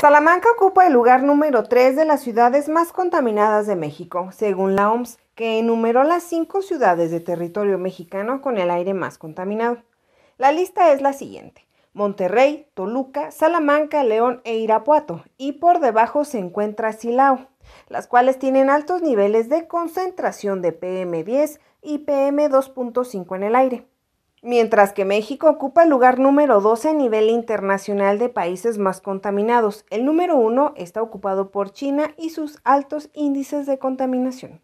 Salamanca ocupa el lugar número 3 de las ciudades más contaminadas de México, según la OMS, que enumeró las cinco ciudades de territorio mexicano con el aire más contaminado. La lista es la siguiente. Monterrey, Toluca, Salamanca, León e Irapuato, y por debajo se encuentra Silao, las cuales tienen altos niveles de concentración de PM10 y PM2.5 en el aire. Mientras que México ocupa el lugar número 12 a nivel internacional de países más contaminados, el número 1 está ocupado por China y sus altos índices de contaminación.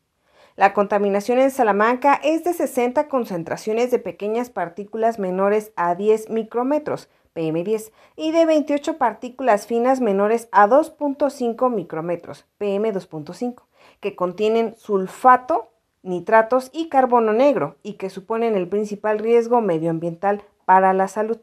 La contaminación en Salamanca es de 60 concentraciones de pequeñas partículas menores a 10 micrómetros, PM10, y de 28 partículas finas menores a 2.5 micrómetros, PM2.5, que contienen sulfato, nitratos y carbono negro y que suponen el principal riesgo medioambiental para la salud.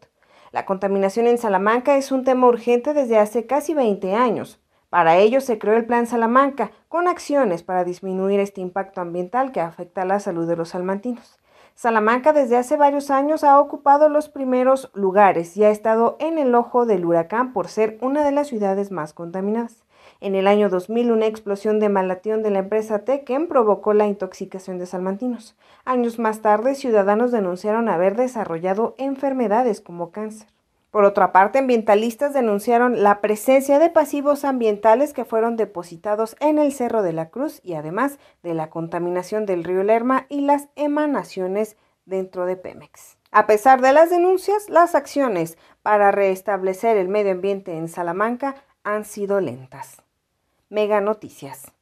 La contaminación en Salamanca es un tema urgente desde hace casi 20 años. Para ello se creó el Plan Salamanca, con acciones para disminuir este impacto ambiental que afecta a la salud de los salmantinos. Salamanca desde hace varios años ha ocupado los primeros lugares y ha estado en el ojo del huracán por ser una de las ciudades más contaminadas. En el año 2000, una explosión de malatión de la empresa Tequen provocó la intoxicación de salmantinos. Años más tarde, ciudadanos denunciaron haber desarrollado enfermedades como cáncer. Por otra parte, ambientalistas denunciaron la presencia de pasivos ambientales que fueron depositados en el Cerro de la Cruz y además de la contaminación del río Lerma y las emanaciones dentro de Pemex. A pesar de las denuncias, las acciones para restablecer el medio ambiente en Salamanca han sido lentas. Mega Noticias.